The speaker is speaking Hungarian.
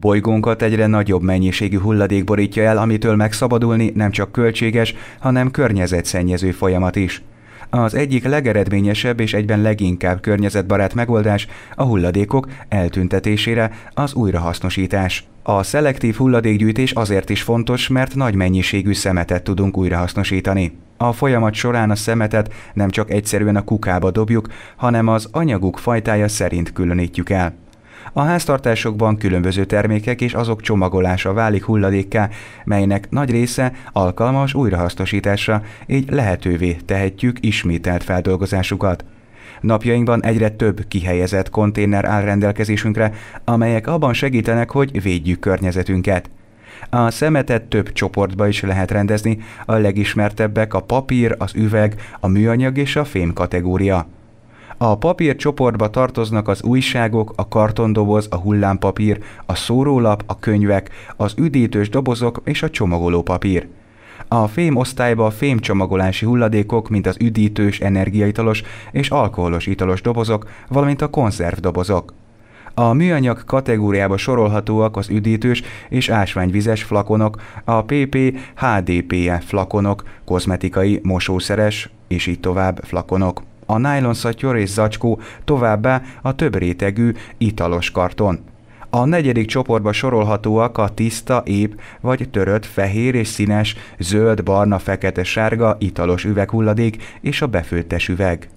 Bolygónkat egyre nagyobb mennyiségű hulladék borítja el, amitől megszabadulni nem csak költséges, hanem környezetszennyező folyamat is. Az egyik legeredményesebb és egyben leginkább környezetbarát megoldás a hulladékok eltüntetésére az újrahasznosítás. A szelektív hulladékgyűjtés azért is fontos, mert nagy mennyiségű szemetet tudunk újrahasznosítani. A folyamat során a szemetet nem csak egyszerűen a kukába dobjuk, hanem az anyaguk fajtája szerint különítjük el. A háztartásokban különböző termékek és azok csomagolása válik hulladékká, melynek nagy része alkalmas újrahasznosításra, így lehetővé tehetjük ismételt feldolgozásukat. Napjainkban egyre több kihelyezett konténer áll rendelkezésünkre, amelyek abban segítenek, hogy védjük környezetünket. A szemetet több csoportba is lehet rendezni, a legismertebbek a papír, az üveg, a műanyag és a fém kategória. A papír csoportba tartoznak az újságok, a kartondoboz, a hullámpapír, a szórólap, a könyvek, az üdítős dobozok és a csomagoló papír. A fém osztályba a fémcsomagolási hulladékok, mint az üdítős, energiaitalos és alkoholos italos dobozok, valamint a konzervdobozok. A műanyag kategóriába sorolhatóak az üdítős és ásványvizes flakonok, a PP-HDPE flakonok, kozmetikai, mosószeres és így tovább flakonok a nájlonszatyor és zacskó, továbbá a több rétegű italos karton. A negyedik csoportba sorolhatóak a tiszta, ép vagy törött, fehér és színes, zöld, barna, fekete, sárga italos üveghulladék és a befőttes üveg.